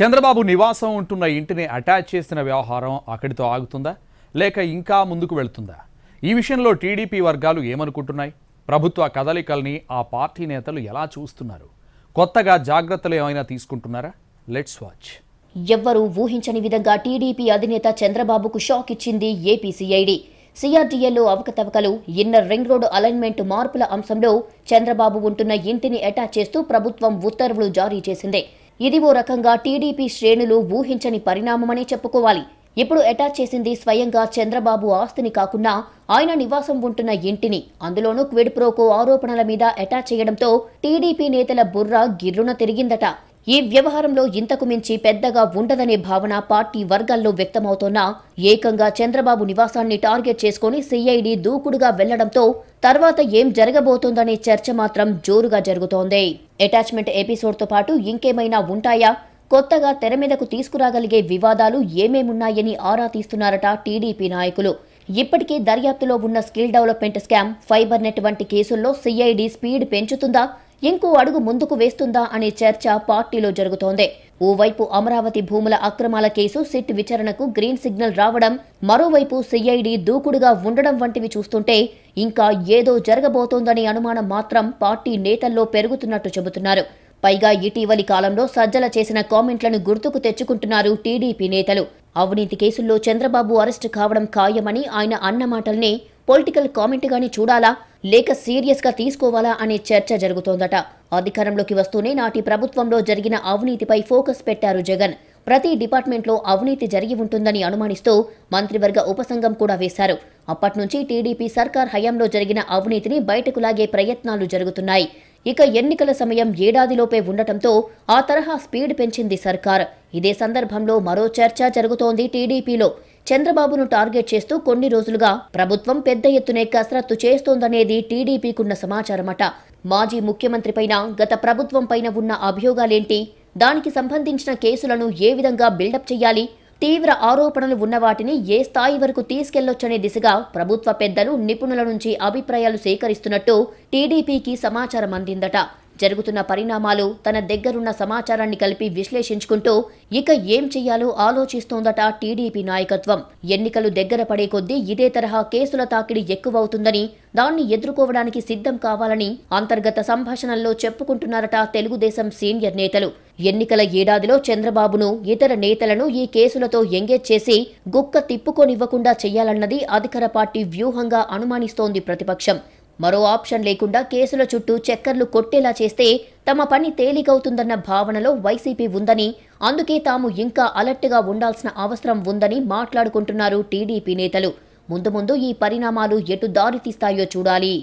చంద్రబాబు నివాసం ఉంటున్న ఇంటిని అటాచ్ చేసిన వ్యవహారం అక్కడితో ఆగుతుందా లేక ఇంకా ముందుకు వెళుతుందా ఈ విషయంలో టీడీపీ వర్గాలు ఏమనుకుంటున్నాయి ప్రభుత్వ కదలికల్ని ఆ పార్టీ నేతలు ఎలా చూస్తున్నారు కొత్తగా జాగ్రత్తలు ఏమైనా తీసుకుంటున్నారా లెట్స్ వాచ్ ఎవ్వరూ ఊహించని విధంగా టీడీపీ అధినేత చంద్రబాబుకు షాక్ ఇచ్చింది ఏపీసీఐడి సిఆర్డీఏలో అవకతవకలు ఇన్నర్ రింగ్ రోడ్ అలైన్మెంట్ మార్పుల అంశంలో చంద్రబాబు ఉంటున్న ఇంటిని అటాచ్ చేస్తూ ప్రభుత్వం ఉత్తర్వులు జారీ చేసింది ఇది ఓ రకంగా టీడీపీ శ్రేణులు ఊహించని పరిణామమనే చెప్పుకోవాలి ఇప్పుడు అటాచ్ చేసింది స్వయంగా చంద్రబాబు ఆస్తిని కాకుండా ఆయన నివాసం ఉంటున్న ఇంటిని అందులోనూ క్విడ్ ప్రోకో ఆరోపణల మీద అటాచ్ చేయడంతో టీడీపీ నేతల బుర్ర గిర్రున తిరిగిందట ఈ వ్యవహారంలో ఇంతకు మించి పెద్దగా ఉండదనే భావన పార్టీ వర్గాల్లో వ్యక్తమవుతోన్న ఏకంగా చంద్రబాబు నివాసాన్ని టార్గెట్ చేసుకుని సిఐడి దూకుడుగా వెళ్లడంతో తర్వాత ఏం జరగబోతోందనే చర్చ మాత్రం జోరుగా జరుగుతోంది అటాచ్మెంట్ ఎపిసోడ్తో పాటు ఇంకేమైనా ఉంటాయా కొత్తగా తెర మీదకు తీసుకురాగలిగే వివాదాలు ఏమేమున్నాయని ఆరా తీస్తున్నారట టీడీపీ నాయకులు ఇప్పటికీ దర్యాప్తులో ఉన్న skill development scam fibre net వంటి కేసుల్లో సిఐడి స్పీడ్ పెంచుతుందా ఇంకో అడుగు ముందుకు వేస్తుందా అనే చర్చ పార్టీలో జరుగుతోంది ఓవైపు అమరావతి భూముల అక్రమాల కేసు సిట్ విచారణకు గ్రీన్ సిగ్నల్ రావడం మరోవైపు సిఐడి దూకుడుగా ఉండడం వంటివి చూస్తుంటే ఇంకా ఏదో జరగబోతోందనే అనుమానం మాత్రం పార్టీ నేతల్లో పెరుగుతున్నట్టు చెబుతున్నారు పైగా ఇటీవలి కాలంలో సజ్జల చేసిన కామెంట్లను గుర్తుకు తెచ్చుకుంటున్నారు టీడీపీ నేతలు అవినీతి కేసుల్లో చంద్రబాబు అరెస్టు కావడం ఖాయమని ఆయన అన్న మాటల్ని పొలిటికల్ కామెంట్గానే చూడాలా లేక సీరియస్గా తీసుకోవాలా అనే చర్చ జరుగుతోందట అధికారంలోకి వస్తూనే నాటి ప్రభుత్వంలో జరిగిన అవినీతిపై ఫోకస్ పెట్టారు జగన్ ప్రతి డిపార్ట్మెంట్లో అవినీతి జరిగి ఉంటుందని అనుమానిస్తూ మంత్రివర్గ ఉపసంఘం కూడా వేశారు నుంచి టీడీపీ సర్కార్ హయాంలో జరిగిన అవినీతిని బయటకు లాగే ప్రయత్నాలు జరుగుతున్నాయి ఇక ఎన్నికల సమయం ఏడాదిలోపే ఉండటంతో ఆ తరహా స్పీడ్ పెంచింది సర్కార్ ఇదే సందర్భంలో మరో చర్చ జరుగుతోంది టీడీపీలో చంద్రబాబును టార్గెట్ చేస్తూ కొన్ని రోజులుగా ప్రభుత్వం పెద్ద ఎత్తునే కసరత్తు చేస్తోందనేది టీడీపీకున్న సమాచారమట మాజీ ముఖ్యమంత్రిపైన గత ప్రభుత్వంపైన ఉన్న అభియోగాలేంటి దానికి సంబంధించిన కేసులను ఏ విధంగా బిల్డప్ చేయాలి తీవ్ర ఆరోపణలు ఉన్న వాటిని ఏ స్థాయి వరకు తీసుకెళ్లొచ్చనే దిశగా ప్రభుత్వ పెద్దలు నిపుణుల నుంచి అభిప్రాయాలు సేకరిస్తున్నట్టు టీడీపీకి సమాచారం అందిందట జరుగుతున్న పరిణామాలు తన దగ్గరున్న సమాచారాన్ని కలిపి విశ్లేషించుకుంటూ ఇక ఏం చేయాలో ఆలోచిస్తోందట టీడీపీ నాయకత్వం ఎన్నికలు దగ్గర పడే కొద్దీ ఇదే తరహా కేసుల తాకిడి ఎక్కువవుతుందని దాన్ని ఎదుర్కోవడానికి సిద్ధం కావాలని అంతర్గత సంభాషణల్లో చెప్పుకుంటున్నారట తెలుగుదేశం సీనియర్ నేతలు ఎన్నికల ఏడాదిలో చంద్రబాబును ఇతర నేతలను ఈ కేసులతో ఎంగేజ్ చేసి గుక్క తిప్పుకోనివ్వకుండా చేయాలన్నది అధికార పార్టీ వ్యూహంగా అనుమానిస్తోంది ప్రతిపక్షం మరో ఆప్షన్ లేకుండా కేసుల చుట్టూ చక్కర్లు కొట్టేలా చేస్తే తమ పని తేలికవుతుందన్న భావనలో వైసీపీ ఉందని అందుకే తాము ఇంకా అలర్ట్గా ఉండాల్సిన అవసరం ఉందని మాట్లాడుకుంటున్నారు టీడీపీ నేతలు ముందు ముందు ఈ పరిణామాలు ఎటు దారితీస్తాయో చూడాలి